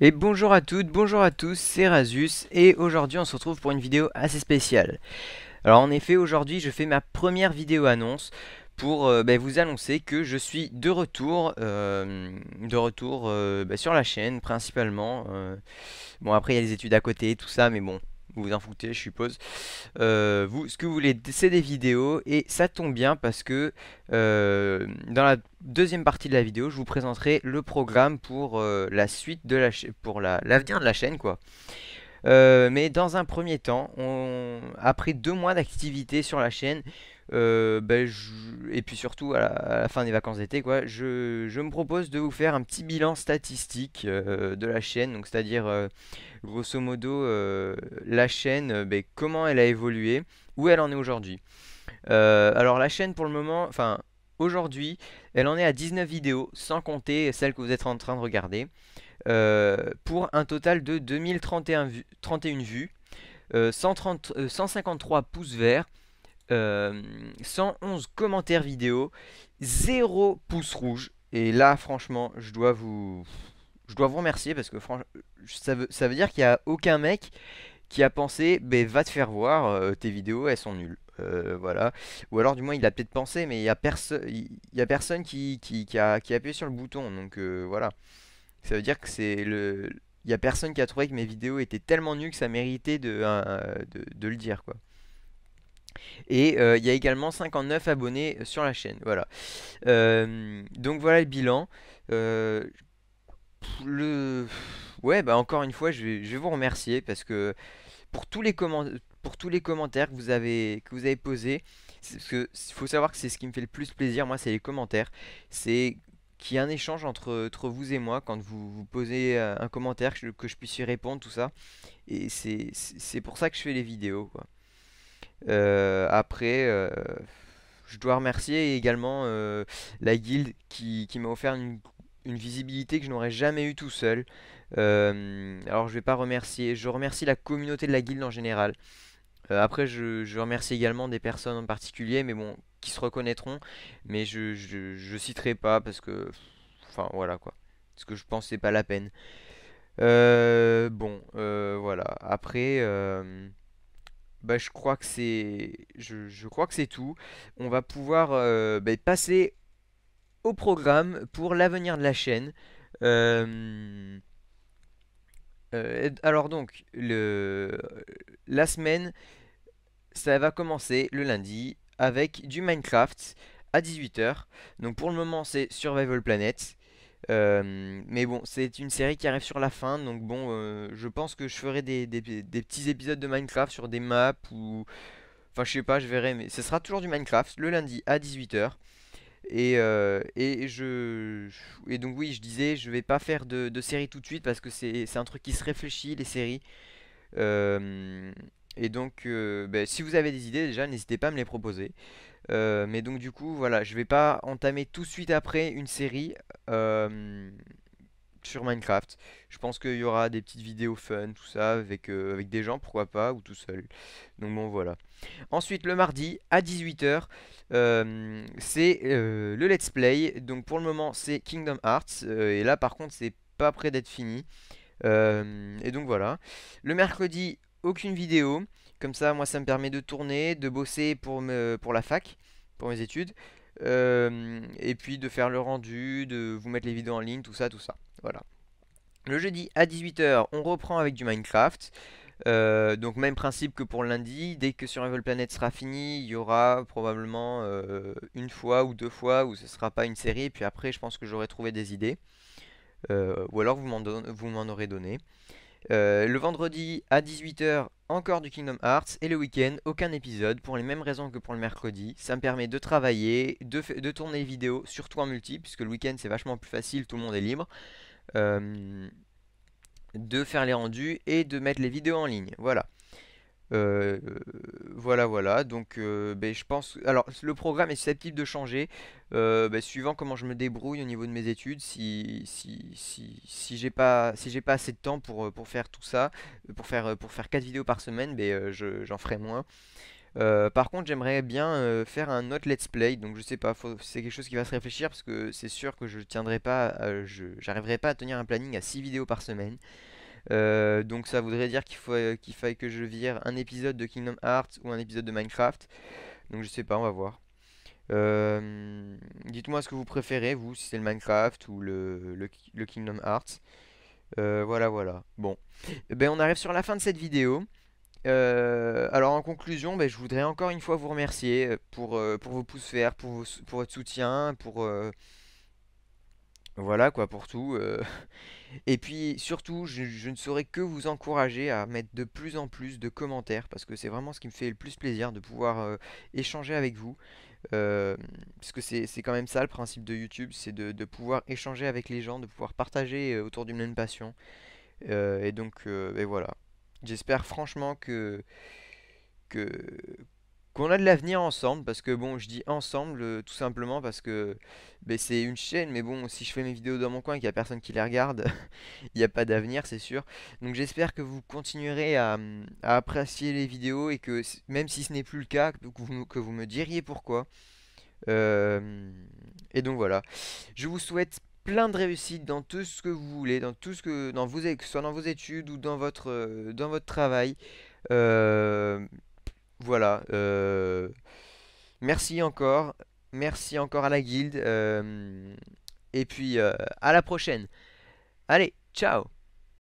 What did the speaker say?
Et bonjour à toutes, bonjour à tous, c'est Razus et aujourd'hui on se retrouve pour une vidéo assez spéciale. Alors en effet aujourd'hui je fais ma première vidéo annonce pour euh, bah, vous annoncer que je suis de retour, euh, de retour euh, bah, sur la chaîne principalement. bon après il y a les études à côté tout ça mais bon vous vous en foutez je suppose. Euh, vous, ce que vous voulez c'est des vidéos et ça tombe bien parce que euh, dans la deuxième partie de la vidéo je vous présenterai le programme pour euh, la suite de la pour l'avenir de la chaîne quoi. Euh, mais dans un premier temps, après deux mois d'activité sur la chaîne, euh, ben, et puis surtout à la, fin des vacances d'été, je... me propose de vous faire un petit bilan statistique euh, de la chaîne, donc c'est-à-dire grosso modo la chaîne, ben, comment elle a évolué, où elle en est aujourd'hui. alors la chaîne pour le moment, enfin aujourd'hui, elle en est à 19 vidéos, sans compter celles que vous êtes en train de regarder. Euh, pour un total de 2031 vues, 31 vues 130, euh, 153 euh, pouces verts, 111 commentaires vidéo, 0 pouces rouges. Et là, franchement, je dois vous, je dois vous remercier parce que ça veut, ça veut dire qu'il n'y a aucun mec qui a pensé ben, va te faire voir, tes vidéos elles sont nulles. voilà. Ou alors du moins il a peut-être pensé mais il n'y a, personne il a, personne qui, qui, a, qui, a, appuyé sur le bouton. Donc voilà. Ça veut dire que c'est le. Il n'y a personne qui a trouvé que mes vidéos étaient tellement nues que ça méritait euh, de, de, le dire quoi. Et euh, il y a également 59 abonnés sur la chaîne. Voilà. Euh, donc voilà le bilan. le... Ouais, bah encore une fois, je vais, vous remercier parce que pour tous les, pour tous les commentaires que vous avez, que vous avez posés, parce que faut savoir que c'est ce qui me fait le plus plaisir, moi, c'est les commentaires. C'est qu'il y ait un échange entre, vous et moi quand vous, vous posez euh, un commentaire, que je, puisse y répondre, tout ça. Et c'est pour ça que je fais les vidéos. Euh, après, euh, je dois remercier également la guilde qui, m'a offert une, visibilité que je n'aurais jamais eu tout seul. alors je ne vais pas remercier, je remercie la communauté de la guilde en général. Euh, après, je, remercie également des personnes en particulier, mais bon, qui se reconnaîtront, mais je, ne citerai pas parce que. Enfin, voilà quoi. Parce que je pense que pas la peine. Euh, bon, euh, voilà. Après. Bah, je crois que c'est je, crois que c'est tout. On va pouvoir bah, passer au programme pour l'avenir de la chaîne. Euh, alors donc, le... la semaine, ça va commencer le lundi avec du Minecraft à 18h. Donc pour le moment, c'est Survival Planet. Euh, mais bon, c'est une série qui arrive sur la fin, donc bon, euh, je pense que je ferai des, des, petits épisodes de Minecraft sur des maps ou... Enfin, je sais pas, je verrai, mais ce sera toujours du Minecraft, le lundi à 18h. Euh, et, et, je, et donc oui, je disais, je vais pas faire de, de série tout de suite parce que c'est un truc qui se réfléchit, les séries. Euh, et donc, euh, ben, si vous avez des idées déjà, n'hésitez pas à me les proposer. mais donc du coup, voilà, je vais pas entamer tout de suite après une série sur Minecraft. Je pense qu'il y aura des petites vidéos fun, tout ça, avec, euh, avec des gens, pourquoi pas, ou tout seul. Donc bon, voilà. Ensuite, le mardi, à 18h, euh, c'est euh, le let's play. Donc pour le moment, c'est Kingdom Hearts. et là, par contre, c'est pas près d'être fini. et donc voilà. Le mercredi, aucune vidéo. Comme ça, moi, ça me permet de tourner, de bosser pour, me, pour la fac, pour mes études. Euh, et puis de faire le rendu, de vous mettre les vidéos en ligne, tout ça, tout ça. Voilà. Le jeudi à 18h, on reprend avec du Minecraft. Euh, donc même principe que pour lundi, dès que Survival Planet sera fini, il y aura probablement euh, une fois ou deux fois où ce ne sera pas une série, et puis après je pense que j'aurai trouvé des idées, ou alors vous m'en aurez donné. Euh, le vendredi à 18h, encore du Kingdom Hearts. Et le week-end, aucun épisode, pour les mêmes raisons que pour le mercredi. Ça me permet de travailler, de, tourner les vidéos, surtout en multi, puisque le week-end c'est vachement plus facile, tout le monde est libre. Euh, de faire les rendus et de mettre les vidéos en ligne. Voilà. Euh, voilà, voilà. Donc, euh, ben, je pense. Alors, le programme est susceptible de changer euh, ben, suivant comment je me débrouille au niveau de mes études. Si si si, si j'ai pas si j'ai pas assez de temps pour, pour faire tout ça, pour faire pour faire quatre vidéos par semaine, ben, j'en ferai moins. par contre, j'aimerais bien faire un autre let's play, donc je sais pas, c'est quelque chose qui va se réfléchir parce que c'est sûr que je tiendrai pas, j'arriverai pas à tenir un planning à 6 vidéos par semaine. Euh, donc ça voudrait dire qu'il faut euh, qu'il faille que je vire un épisode de Kingdom Hearts ou un épisode de Minecraft. Donc je sais pas, on va voir. Euh, dites-moi ce que vous préférez, vous, si c'est le Minecraft ou le, Kingdom Hearts. voilà, voilà. Bon. Eh ben, on arrive sur la fin de cette vidéo. alors en conclusion, ben, je voudrais encore une fois vous remercier pour, pour vos pouces verts, pour, pour votre soutien, pour... Voilà quoi pour tout. Euh. Et puis surtout, je, ne saurais que vous encourager à mettre de plus en plus de commentaires parce que c'est vraiment ce qui me fait le plus plaisir de pouvoir euh, échanger avec vous. Euh, parce que c'est quand même ça le principe de YouTube, c'est de, pouvoir échanger avec les gens, de pouvoir partager autour d'une même passion. et donc, et voilà. J'espère franchement que, que, qu'on a de l'avenir ensemble, parce que bon, je dis ensemble euh, tout simplement parce que ben, c'est une chaîne, mais bon, si je fais mes vidéos dans mon coin et qu'il n'y a personne qui les regarde, il n'y a pas d'avenir, c'est sûr. Donc j'espère que vous continuerez à, hum, apprécier les vidéos et que même si ce n'est plus le cas, que vous, me diriez pourquoi. Hum, et donc voilà, je vous souhaite plein de réussite dans tout ce que vous voulez, dans tout ce que, dans que ce soit dans vos études ou dans votre, euh, dans votre travail. Hum, voilà. Euh, merci encore. Merci encore à la guilde. Euh, et puis euh, à la prochaine. Allez, ciao